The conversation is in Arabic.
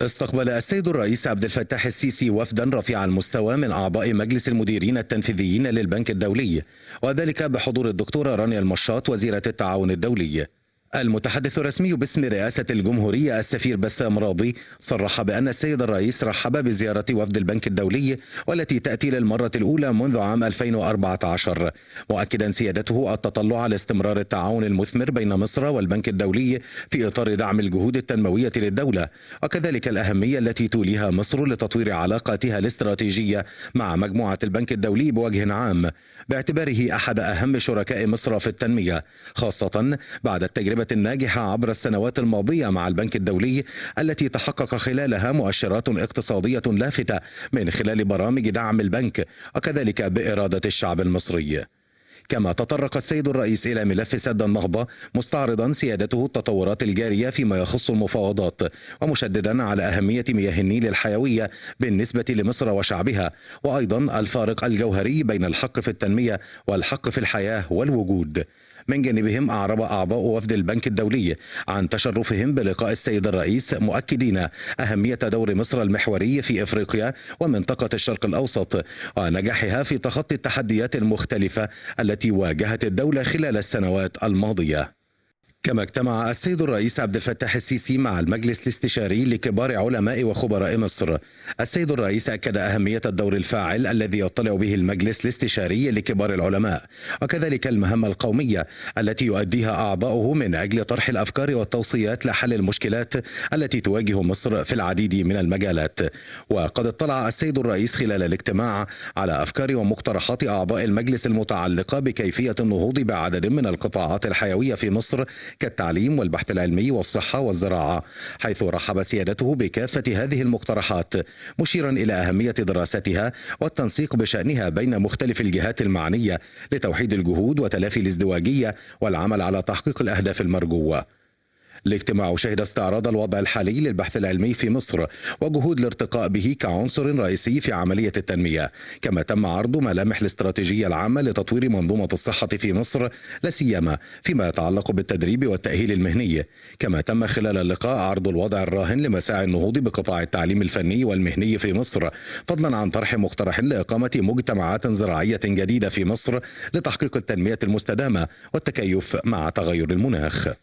استقبل السيد الرئيس عبد الفتاح السيسي وفدا رفيع المستوى من أعضاء مجلس المديرين التنفيذيين للبنك الدولي وذلك بحضور الدكتورة رانيا المشاط وزيرة التعاون الدولي المتحدث الرسمي باسم رئاسة الجمهورية السفير بسام راضي صرح بأن السيد الرئيس رحب بزيارة وفد البنك الدولي والتي تأتي للمرة الأولى منذ عام 2014 مؤكدا سيادته التطلع لاستمرار التعاون المثمر بين مصر والبنك الدولي في إطار دعم الجهود التنموية للدولة وكذلك الأهمية التي توليها مصر لتطوير علاقاتها الاستراتيجية مع مجموعة البنك الدولي بوجه عام باعتباره أحد أهم شركاء مصر في التنمية خاصة بعد التجربة الناجحة عبر السنوات الماضية مع البنك الدولي التي تحقق خلالها مؤشرات اقتصادية لافتة من خلال برامج دعم البنك وكذلك بإرادة الشعب المصري كما تطرق السيد الرئيس إلى ملف سد النهضة مستعرضا سيادته التطورات الجارية فيما يخص المفاوضات ومشددا على أهمية مياه النيل الحيوية بالنسبة لمصر وشعبها وأيضا الفارق الجوهري بين الحق في التنمية والحق في الحياة والوجود من جانبهم أعرب أعضاء وفد البنك الدولي عن تشرفهم بلقاء السيد الرئيس مؤكدين أهمية دور مصر المحوري في إفريقيا ومنطقة الشرق الأوسط ونجاحها في تخطي التحديات المختلفة التي واجهت الدولة خلال السنوات الماضية كما اجتمع السيد الرئيس عبد الفتاح السيسي مع المجلس الاستشاري لكبار علماء وخبراء مصر. السيد الرئيس أكد أهمية الدور الفاعل الذي يطلع به المجلس الاستشاري لكبار العلماء، وكذلك المهمة القومية التي يؤديها أعضاؤه من أجل طرح الأفكار والتوصيات لحل المشكلات التي تواجه مصر في العديد من المجالات. وقد اطلع السيد الرئيس خلال الاجتماع على أفكار ومقترحات أعضاء المجلس المتعلقة بكيفية النهوض بعدد من القطاعات الحيوية في مصر كالتعليم والبحث العلمي والصحة والزراعة حيث رحب سيادته بكافة هذه المقترحات مشيرا إلى أهمية دراستها والتنسيق بشأنها بين مختلف الجهات المعنية لتوحيد الجهود وتلافي الازدواجية والعمل على تحقيق الأهداف المرجوة الاجتماع شهد استعراض الوضع الحالي للبحث العلمي في مصر وجهود الارتقاء به كعنصر رئيسي في عملية التنمية كما تم عرض ملامح الاستراتيجية العامة لتطوير منظومة الصحة في مصر لا سيما فيما يتعلق بالتدريب والتأهيل المهني كما تم خلال اللقاء عرض الوضع الراهن لمساعي النهوض بقطاع التعليم الفني والمهني في مصر فضلا عن طرح مقترح لإقامة مجتمعات زراعية جديدة في مصر لتحقيق التنمية المستدامة والتكيف مع تغير المناخ